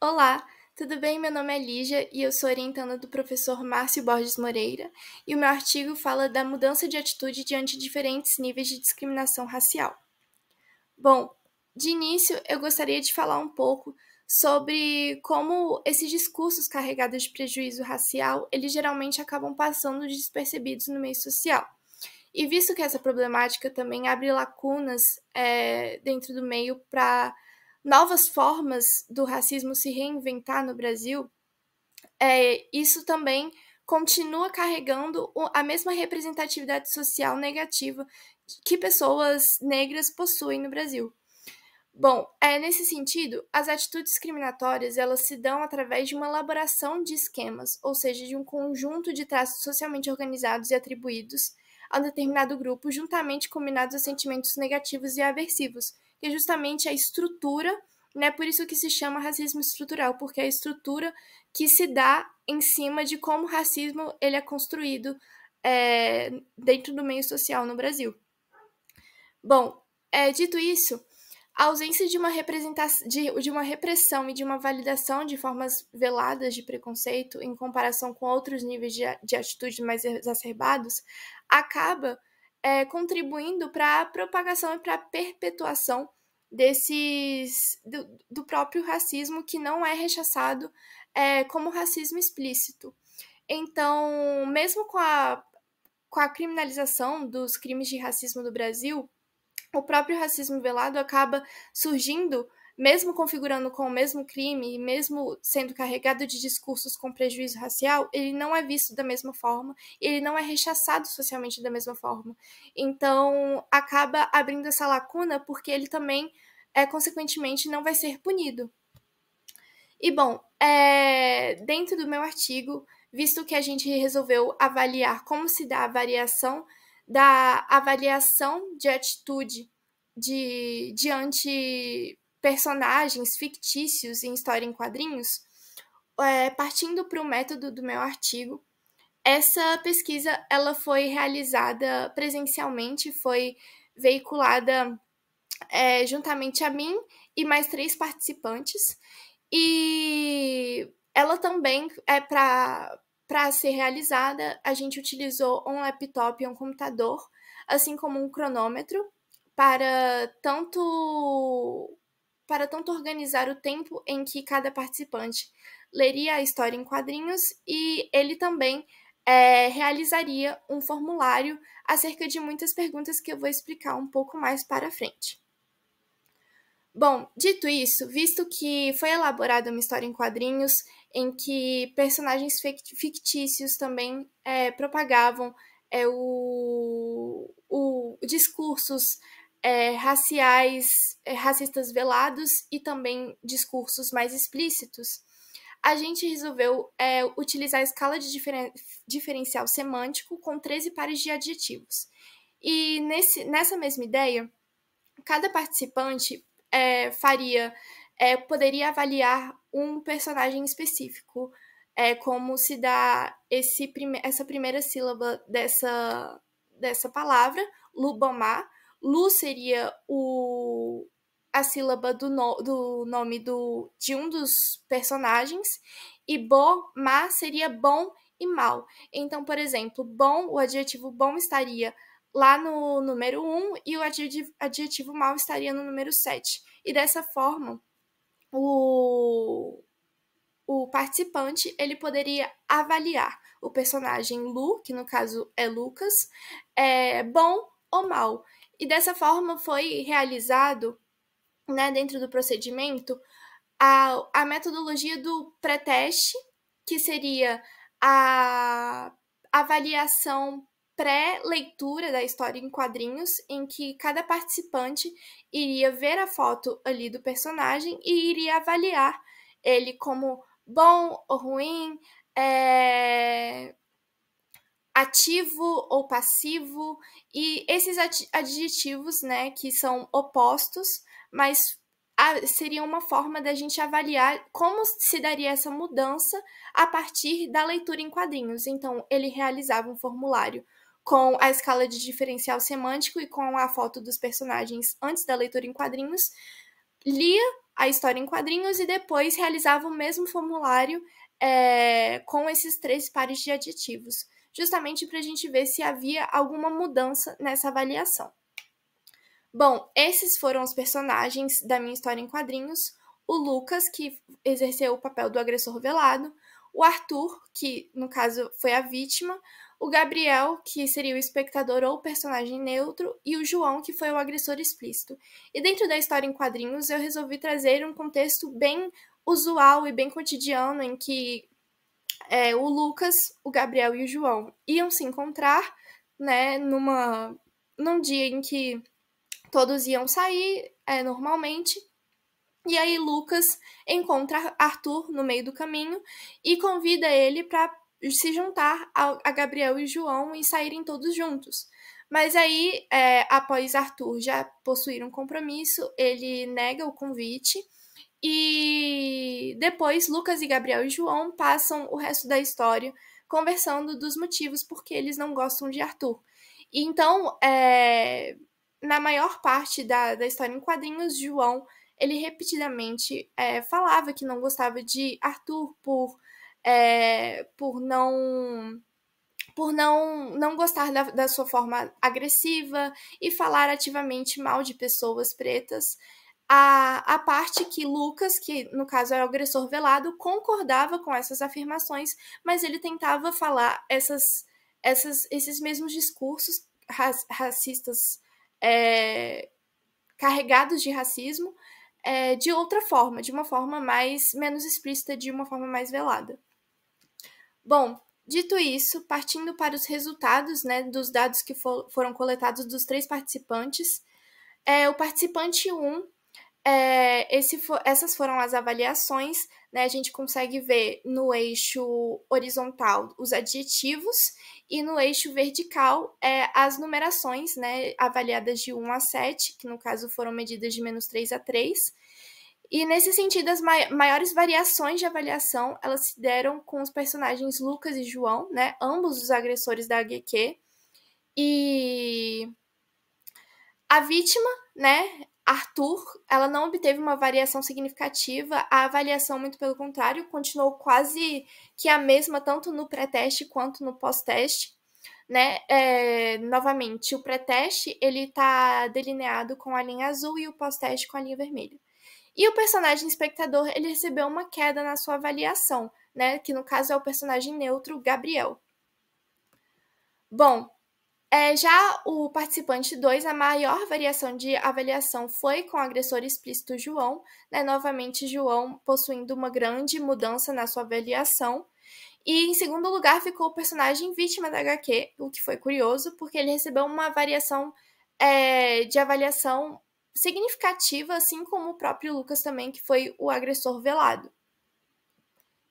Olá, tudo bem? Meu nome é Lígia e eu sou orientanda do professor Márcio Borges Moreira e o meu artigo fala da mudança de atitude diante de diferentes níveis de discriminação racial. Bom, de início eu gostaria de falar um pouco sobre como esses discursos carregados de prejuízo racial, eles geralmente acabam passando despercebidos no meio social. E visto que essa problemática também abre lacunas é, dentro do meio para novas formas do racismo se reinventar no Brasil, é, isso também continua carregando a mesma representatividade social negativa que pessoas negras possuem no Brasil. Bom, é, nesse sentido, as atitudes discriminatórias elas se dão através de uma elaboração de esquemas, ou seja, de um conjunto de traços socialmente organizados e atribuídos a um determinado grupo, juntamente combinados a sentimentos negativos e aversivos, que é justamente a estrutura, né? Por isso que se chama racismo estrutural, porque é a estrutura que se dá em cima de como o racismo ele é construído é, dentro do meio social no Brasil. Bom, é, dito isso, a ausência de uma, de, de uma repressão e de uma validação de formas veladas de preconceito em comparação com outros níveis de, de atitude mais exacerbados acaba é, contribuindo para a propagação e para a perpetuação desses do, do, próprio racismo que não é rechaçado é, como racismo explícito. Então, mesmo com a, com a criminalização dos crimes de racismo no Brasil, o próprio racismo velado acaba surgindo mesmo configurando com o mesmo crime e mesmo sendo carregado de discursos com prejuízo racial, ele não é visto da mesma forma, ele não é rechaçado socialmente da mesma forma. Então, acaba abrindo essa lacuna porque ele também, é, consequentemente, não vai ser punido. E, bom, é, dentro do meu artigo, visto que a gente resolveu avaliar como se dá a variação da avaliação de atitude de, diante personagens fictícios em história em quadrinhos, é, partindo para o método do meu artigo, essa pesquisa ela foi realizada presencialmente, foi veiculada é, juntamente a mim e mais três participantes, e ela também é para para ser realizada, a gente utilizou um laptop e um computador, assim como um cronômetro, para tanto para tanto organizar o tempo em que cada participante leria a história em quadrinhos e ele também é, realizaria um formulário acerca de muitas perguntas que eu vou explicar um pouco mais para frente. Bom, dito isso, visto que foi elaborada uma história em quadrinhos em que personagens fictícios também é, propagavam é, o, o discursos é, raciais, é, racistas velados e também discursos mais explícitos, a gente resolveu é, utilizar a escala de diferen diferencial semântico com 13 pares de adjetivos. E nesse, nessa mesma ideia, cada participante é, faria, é, poderia avaliar um personagem específico, é, como se dá esse prime essa primeira sílaba dessa, dessa palavra, Lubamar, Lu seria o, a sílaba do, no, do nome do, de um dos personagens, e bo, ma seria bom e mal. Então, por exemplo, bom, o adjetivo bom estaria lá no número 1 e o adjetivo, adjetivo mal estaria no número 7. E dessa forma, o, o participante ele poderia avaliar o personagem Lu, que no caso é Lucas, é bom ou mal. E dessa forma foi realizado, né, dentro do procedimento, a, a metodologia do pré-teste, que seria a avaliação pré-leitura da história em quadrinhos, em que cada participante iria ver a foto ali do personagem e iria avaliar ele como bom ou ruim, é, ativo ou passivo, e esses adjetivos, né, que são opostos, mas seria uma forma da gente avaliar como se daria essa mudança a partir da leitura em quadrinhos. Então, ele realizava um formulário com a escala de diferencial semântico e com a foto dos personagens antes da leitura em quadrinhos, lia a história em quadrinhos e depois realizava o mesmo formulário é, com esses três pares de adjetivos justamente para a gente ver se havia alguma mudança nessa avaliação. Bom, esses foram os personagens da minha história em quadrinhos: o Lucas, que exerceu o papel do agressor velado, o Arthur, que no caso foi a vítima, o Gabriel, que seria o espectador ou personagem neutro, e o João, que foi o agressor explícito. E dentro da história em quadrinhos, eu resolvi trazer um contexto bem usual e bem cotidiano em que é, o Lucas, o Gabriel e o João iam se encontrar, né, numa, num dia em que todos iam sair é, normalmente. E aí Lucas encontra Arthur no meio do caminho e convida ele para se juntar ao, a Gabriel e João e saírem todos juntos. Mas aí, é, após Arthur já possuir um compromisso, ele nega o convite e depois Lucas e Gabriel e João passam o resto da história conversando dos motivos por que eles não gostam de Arthur. E então, é, na maior parte da, da história em quadrinhos, João ele repetidamente é, falava que não gostava de Arthur por, é, por não por não, não gostar da, da sua forma agressiva e falar ativamente mal de pessoas pretas a, a parte que Lucas, que no caso é o agressor velado, concordava com essas afirmações, mas ele tentava falar essas, essas, esses mesmos discursos racistas é, carregados de racismo é, de outra forma, de uma forma mais menos explícita, de uma forma mais velada. Bom, dito isso, partindo para os resultados né, dos dados que for, foram coletados dos três participantes, é, o participante 1 é, for, essas foram as avaliações. Né? A gente consegue ver no eixo horizontal os adjetivos e no eixo vertical é, as numerações, né? avaliadas de 1 a 7, que no caso foram medidas de menos 3 a 3. E nesse sentido, as maiores variações de avaliação elas se deram com os personagens Lucas e João, né? ambos os agressores da HQ. E a vítima, né? Arthur, ela não obteve uma variação significativa, a avaliação, muito pelo contrário, continuou quase que a mesma, tanto no pré-teste quanto no pós-teste. Né? É, novamente, o pré-teste ele está delineado com a linha azul e o pós-teste com a linha vermelha. E o personagem espectador ele recebeu uma queda na sua avaliação, né? que no caso é o personagem neutro, Gabriel. Bom, é, já o participante 2, a maior variação de avaliação foi com o agressor explícito João, né? novamente João possuindo uma grande mudança na sua avaliação. E em segundo lugar ficou o personagem vítima da HQ, o que foi curioso, porque ele recebeu uma variação é, de avaliação significativa, assim como o próprio Lucas também, que foi o agressor velado.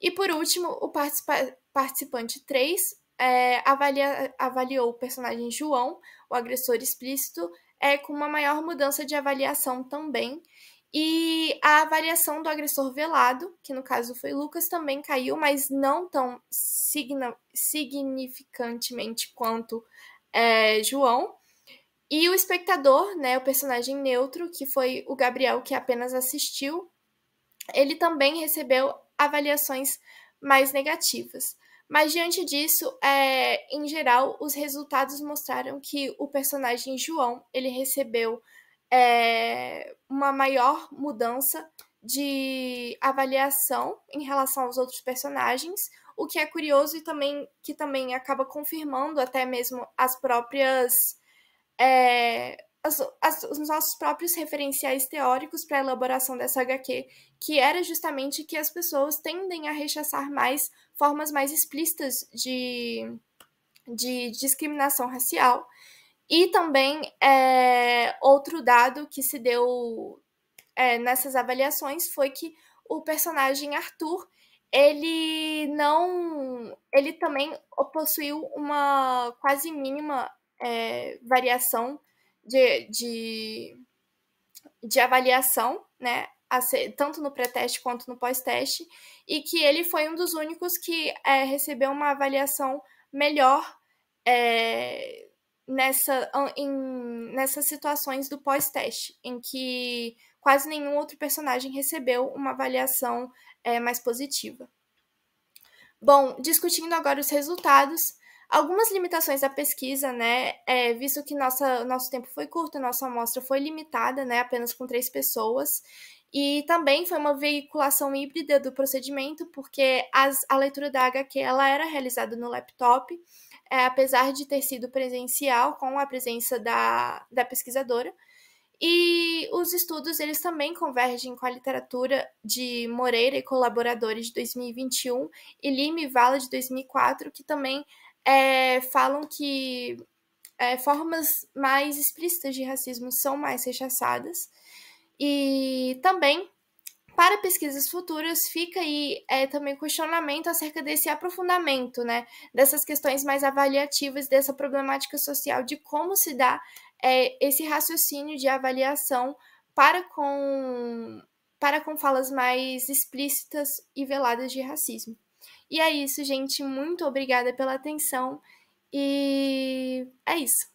E por último, o participa participante 3 é, avalia, avaliou o personagem João, o agressor explícito, é, com uma maior mudança de avaliação também. E a avaliação do agressor velado, que no caso foi Lucas, também caiu, mas não tão signa, significantemente quanto é, João. E o espectador, né, o personagem neutro, que foi o Gabriel que apenas assistiu, ele também recebeu avaliações mais negativas. Mas diante disso, é, em geral, os resultados mostraram que o personagem João ele recebeu é, uma maior mudança de avaliação em relação aos outros personagens, o que é curioso e também que também acaba confirmando até mesmo as próprias é, as, as, os nossos próprios referenciais teóricos para a elaboração dessa HQ, que era justamente que as pessoas tendem a rechaçar mais formas mais explícitas de, de discriminação racial. E também é, outro dado que se deu é, nessas avaliações foi que o personagem Arthur ele não ele também possuiu uma quase mínima é, variação de, de, de avaliação, né? Ser, tanto no pré-teste quanto no pós-teste, e que ele foi um dos únicos que é, recebeu uma avaliação melhor é, nessa, em, nessas situações do pós-teste, em que quase nenhum outro personagem recebeu uma avaliação é, mais positiva. Bom, discutindo agora os resultados, algumas limitações da pesquisa, né? É, visto que nossa, nosso tempo foi curto, nossa amostra foi limitada, né? Apenas com três pessoas. E também foi uma veiculação híbrida do procedimento, porque as, a leitura da HQ ela era realizada no laptop, é, apesar de ter sido presencial, com a presença da, da pesquisadora. E os estudos eles também convergem com a literatura de Moreira e colaboradores de 2021 e Lima e Vala de 2004, que também é, falam que é, formas mais explícitas de racismo são mais rechaçadas. E também, para pesquisas futuras, fica aí é, também questionamento acerca desse aprofundamento, né? Dessas questões mais avaliativas, dessa problemática social, de como se dá é, esse raciocínio de avaliação para com, para com falas mais explícitas e veladas de racismo. E é isso, gente. Muito obrigada pela atenção. E é isso.